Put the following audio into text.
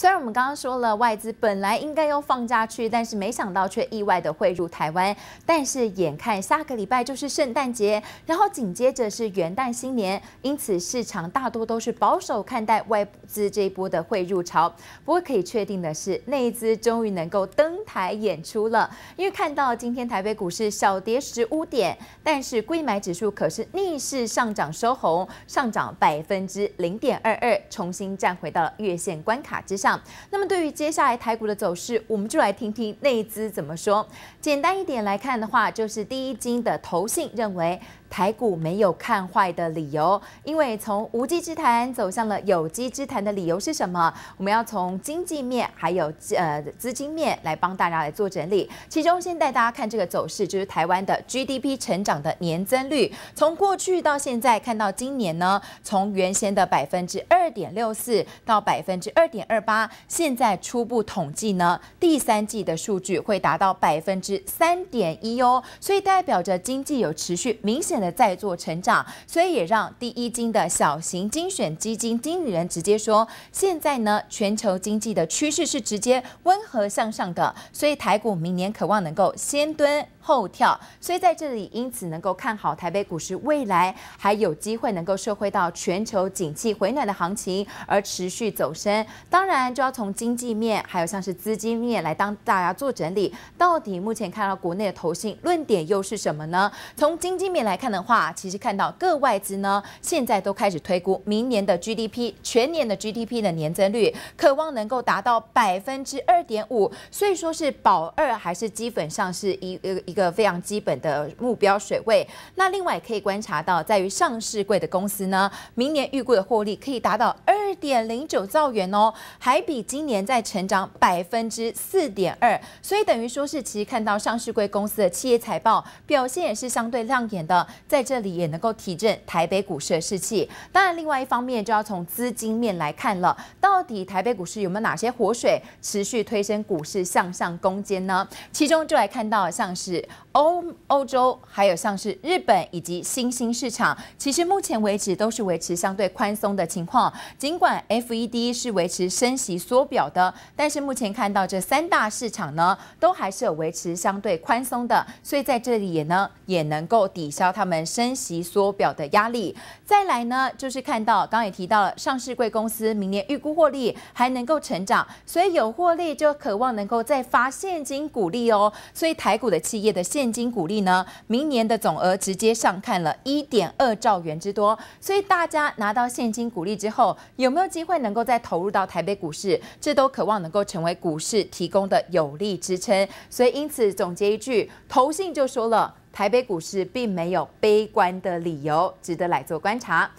虽然我们刚刚说了外资本来应该要放假去，但是没想到却意外的汇入台湾。但是眼看下个礼拜就是圣诞节，然后紧接着是元旦新年，因此市场大多都是保守看待外资这一波的汇入潮。不过可以确定的是，内资终于能够登台演出了，因为看到今天台北股市小跌十五点，但是规买指数可是逆势上涨收红，上涨百分之零点二二，重新站回到了月线关卡之上。那么对于接下来台股的走势，我们就来听听内资怎么说。简单一点来看的话，就是第一金的投信认为台股没有看坏的理由，因为从无稽之谈走向了有机之谈的理由是什么？我们要从经济面还有呃资金面来帮大家来做整理。其中先带大家看这个走势，就是台湾的 GDP 成长的年增率，从过去到现在看到今年呢，从原先的百分之二点六四到百分之二点二八。八现在初步统计呢，第三季的数据会达到百分之三点一哦，所以代表着经济有持续明显的在做成长，所以也让第一金的小型精选基金经理人直接说，现在呢全球经济的趋势是直接温和向上的，所以台股明年渴望能够先蹲。后跳，所以在这里因此能够看好台北股市未来还有机会能够社会到全球景气回暖的行情而持续走升。当然就要从经济面还有像是资金面来当大家做整理。到底目前看到国内的投信论点又是什么呢？从经济面来看的话，其实看到各外资呢现在都开始推估明年的 GDP 全年的 GDP 的年增率，渴望能够达到百分之二点五，所以说是保二还是基本上是一呃。一个非常基本的目标水位。那另外可以观察到，在于上市柜的公司呢，明年预估的获利可以达到二。二点零九兆元哦，还比今年再成长百分之四点二，所以等于说是其实看到上市贵公司的企业财报表现也是相对亮眼的，在这里也能够提振台北股市的士气。当然，另外一方面就要从资金面来看了，到底台北股市有没有哪些活水持续推升股市向上攻坚呢？其中就来看到像是欧欧洲，还有像是日本以及新兴市场，其实目前为止都是维持相对宽松的情况。仅管 FED 是维持升息缩表的，但是目前看到这三大市场呢，都还是有维持相对宽松的，所以在这里也呢也能够抵消他们升息缩表的压力。再来呢，就是看到刚刚也提到了，上市贵公司明年预估获利还能够成长，所以有获利就渴望能够再发现金股利哦。所以台股的企业的现金股利呢，明年的总额直接上看了一点二兆元之多，所以大家拿到现金股利之后有。有没有机会能够再投入到台北股市？这都渴望能够成为股市提供的有力支撑。所以，因此总结一句，投信就说了，台北股市并没有悲观的理由，值得来做观察。